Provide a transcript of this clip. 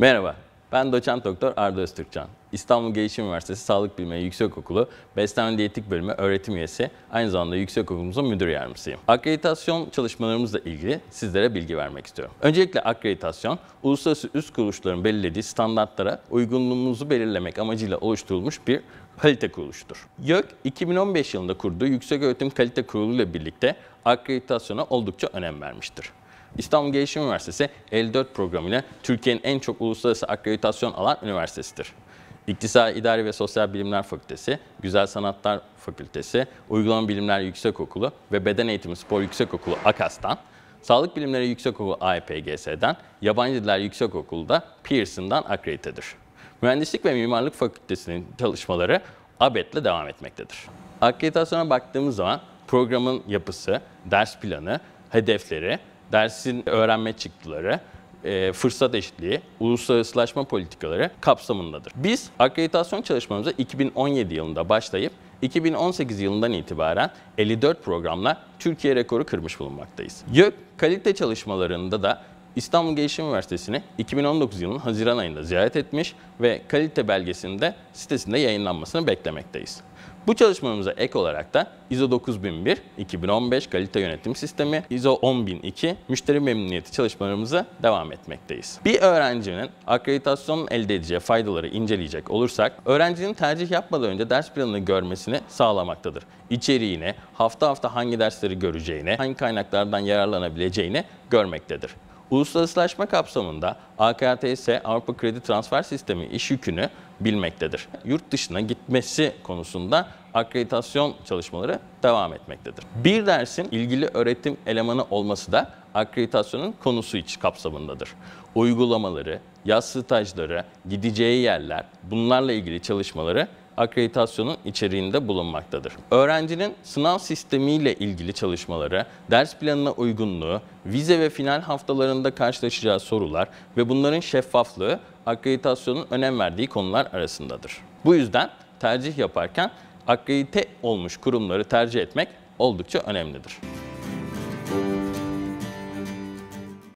Merhaba, ben doçent doktor Arda Öztürkcan. İstanbul Gelişim Üniversitesi Sağlık Bilimleri Yüksekokulu Beslenme Diyetik Bölümü öğretim üyesi, aynı zamanda yüksekokulumuzun müdür yardımcısıyım. Akreditasyon çalışmalarımızla ilgili sizlere bilgi vermek istiyorum. Öncelikle akreditasyon, uluslararası üst kuruluşların belirlediği standartlara uygunluğumuzu belirlemek amacıyla oluşturulmuş bir kalite kuruluşudur. YÖK 2015 yılında kurduğu Yüksek Öğretim Kalite Kurulu ile birlikte akreditasyona oldukça önem vermiştir. İstanbul Gelişim Üniversitesi L4 programıyla Türkiye'nin en çok uluslararası akreditasyon alan üniversitesidir. İktisat, İdari ve Sosyal Bilimler Fakültesi, Güzel Sanatlar Fakültesi, Uygulama Bilimler Yüksekokulu ve Beden Eğitimi Spor Yüksekokulu AKAS'tan, Sağlık Bilimleri Yüksekokulu AEPGS'den, Yabancı Diller Yüksekokulu da Pearson'dan akreditedir. Mühendislik ve Mimarlık Fakültesinin çalışmaları ABET'le devam etmektedir. Akreditasyona baktığımız zaman programın yapısı, ders planı, hedefleri, dersin öğrenme çıktıları, e, fırsat eşitliği, uluslararasılaşma politikaları kapsamındadır. Biz akreditasyon çalışmamıza 2017 yılında başlayıp 2018 yılından itibaren 54 programla Türkiye rekoru kırmış bulunmaktayız. YÖK kalite çalışmalarında da İstanbul Gelişim Üniversitesi'ni 2019 yılının Haziran ayında ziyaret etmiş ve kalite belgesinde sitesinde yayınlanmasını beklemekteyiz. Bu çalışmamıza ek olarak da ISO 9001 2015 kalite yönetim sistemi, ISO 10002 müşteri memnuniyeti çalışmalarımıza devam etmekteyiz. Bir öğrencinin akreditasyonun elde edeceği faydaları inceleyecek olursak, öğrencinin tercih yapmadan önce ders planını görmesini sağlamaktadır. İçeriğini, hafta hafta hangi dersleri göreceğini, hangi kaynaklardan yararlanabileceğini görmektedir. Uluslararasılaşma kapsamında AKTS Avrupa Kredi Transfer Sistemi iş yükünü bilmektedir. Yurt dışına gitmesi konusunda akreditasyon çalışmaları devam etmektedir. Bir dersin ilgili öğretim elemanı olması da akreditasyonun konusu iç kapsamındadır. Uygulamaları, yaz stajları, gideceği yerler, bunlarla ilgili çalışmaları akreditasyonun içeriğinde bulunmaktadır. Öğrencinin sınav sistemiyle ilgili çalışmaları, ders planına uygunluğu, vize ve final haftalarında karşılaşacağı sorular ve bunların şeffaflığı akreditasyonun önem verdiği konular arasındadır. Bu yüzden tercih yaparken akredite olmuş kurumları tercih etmek oldukça önemlidir.